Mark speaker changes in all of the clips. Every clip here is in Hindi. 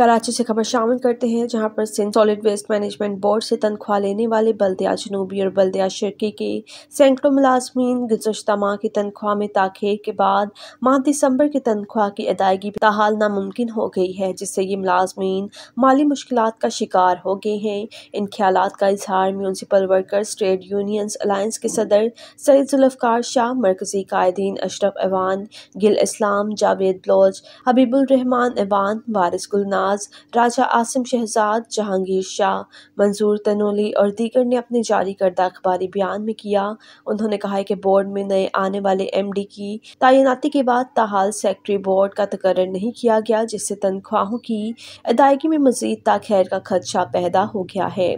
Speaker 1: कराची से खबर शामिल करते हैं जहां पर Sindh solid waste management board से तनख्वाह लेने वाले बल्दिया जनूबी और बल्दिया शिरकी के सैकड़ों मुलाजमीन गुजशत माह की तनख्वाह में ताखिर के बाद माह दिसंबर की तनख्वाह की अदायगी बहाल नामुमकिन हो गई है जिससे ये मुलाजमीन माली मुश्किल का शिकार हो गए हैं इन ख्याल का इजहार municipal workers trade union alliance के सदर सईद जुल्फकार शाह मरकजी कायदीन अशरफ एवान गिल इस्लाम जावेद बलोच हबीबुलरहमान एवान वारिस गुलनाथ नियाज राजा आसिम शहजाद जहांगीर शाह मंजूर तनोली और दीगर ने अपने जारी करदा अखबारी बयान में किया उन्होंने कहा है कि बोर्ड में नए आने वाले एमडी की तैनाती के बाद ताहाल सेक्रेटरी बोर्ड का तकर्र नहीं किया गया जिससे तनख्वाहों की अदायगी में मजीद ताखैर का खदशा पैदा हो गया है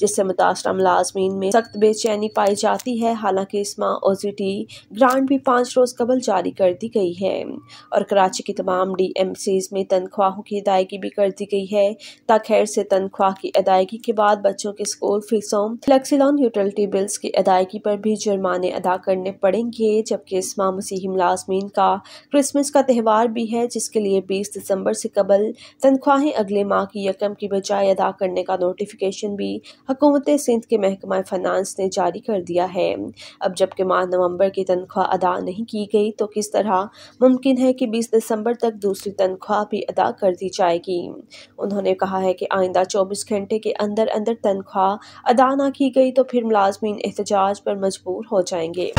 Speaker 1: जिससे मुतासर मुलाजमीन में सख्त बेचैनी पाई जाती है हालांकि इस माह ओजीटी ग्रांट भी पाँच रोज़ कबल जारी कर दी गई है और कराची की तमाम डी एम सीज में तनख्वाहों की अदायगी भी कर दी गई है तखैर से तनख्वाह की अदायगी के बाद बच्चों के स्कूल फीसों फ्लेक्सीलॉन यूटिलिटी बिल्स की अदायगी पर भी जुर्माने अदा करने पड़ेंगे जबकि इस माह मसीही मुलाजमीन का क्रिसमस का त्यौहार भी है जिसके लिए बीस दिसंबर से कबल तनख्वाहें अगले माह की यकम की बजाय अदा करने का नोटिफिकेशन भी हकूमत सिंध के महकमा फाइनांस ने जारी कर दिया है अब जबकि माह नवंबर की तनख्वाह अदा नहीं की गई तो किस तरह मुमकिन है कि 20 दिसंबर तक दूसरी तनख्वाह भी अदा कर दी जाएगी उन्होंने कहा है कि आइंदा चौबीस घंटे के अंदर अंदर तनख्वाह अदा ना की गई तो फिर मुलाजमीन एहतजाज पर मजबूर हो जाएंगे